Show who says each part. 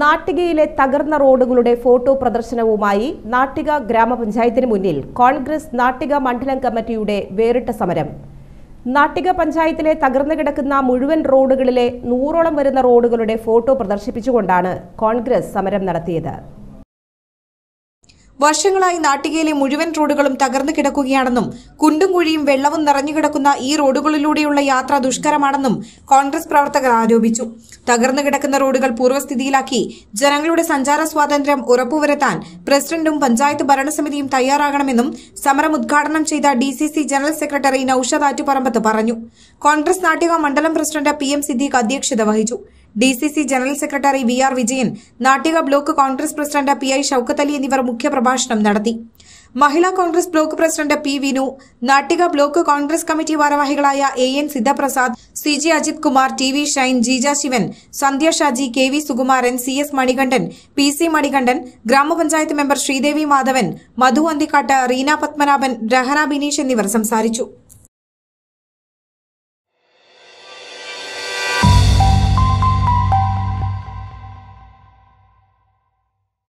Speaker 1: നാട്ടികയിലെ തകർന്ന റോഡുകളുടെ ഫോട്ടോ പ്രദർശനവുമായി നാട്ടിക ഗ്രാമപഞ്ചായത്തിന് മുന്നിൽ കോൺഗ്രസ് നാട്ടിക മണ്ഡലം കമ്മിറ്റിയുടെ വേറിട്ട സമരം നാട്ടിക പഞ്ചായത്തിലെ തകർന്നു കിടക്കുന്ന മുഴുവൻ റോഡുകളിലെ നൂറോളം വരുന്ന റോഡുകളുടെ ഫോട്ടോ പ്രദർശിപ്പിച്ചുകൊണ്ടാണ് കോൺഗ്രസ് സമരം നടത്തിയത്
Speaker 2: വർഷങ്ങളായി നാട്ടികയിലെ മുഴുവൻ റോഡുകളും തകർന്നു കിടക്കുകയാണെന്നും കുണ്ടും കുഴിയും വെള്ളവും നിറഞ്ഞു കിടക്കുന്ന ഈ റോഡുകളിലൂടെയുള്ള യാത്ര ദുഷ്കരമാണെന്നും കോൺഗ്രസ് പ്രവർത്തകർ ആരോപിച്ചു തകർന്നു കിടക്കുന്ന റോഡുകൾ പൂർവ്വസ്ഥിതിയിലാക്കി ജനങ്ങളുടെ സഞ്ചാര സ്വാതന്ത്ര്യം ഉറപ്പുവരുത്താൻ പ്രസിഡന്റും പഞ്ചായത്ത് ഭരണസമിതിയും തയ്യാറാകണമെന്നും സമരം ഉദ്ഘാടനം ചെയ്ത D general secretary Naushad Attuparambath പറഞ്ഞു കോൺഗ്രസ് നാട്ടിക മണ്ഡലം പ്രസിഡന്റ് പി എം സിദ്ദീഖ് അധ്യക്ഷത വഹിച്ചു D C C general secretary V R Vijayan Nattika block Congress president P I Shoukath Ali എന്നിവർ മുഖ്യപ്രഭാഷണം നടത്തി Mahila Congress block president P Vinu Nattika block Congress committee ഭാരവാഹികളായ A N Sidhaprasad C G Ajith Kumar T V Shine Jeeja Sivan Sandhya Shaji K V Sukumaran C S Manikandan P C Manikandan grama panchayat member Sreedevi Madhavan Madhu Anthikkad Reena Padmanabhan Rahana Bineesh എന്നിവർ സംസാരിച്ചു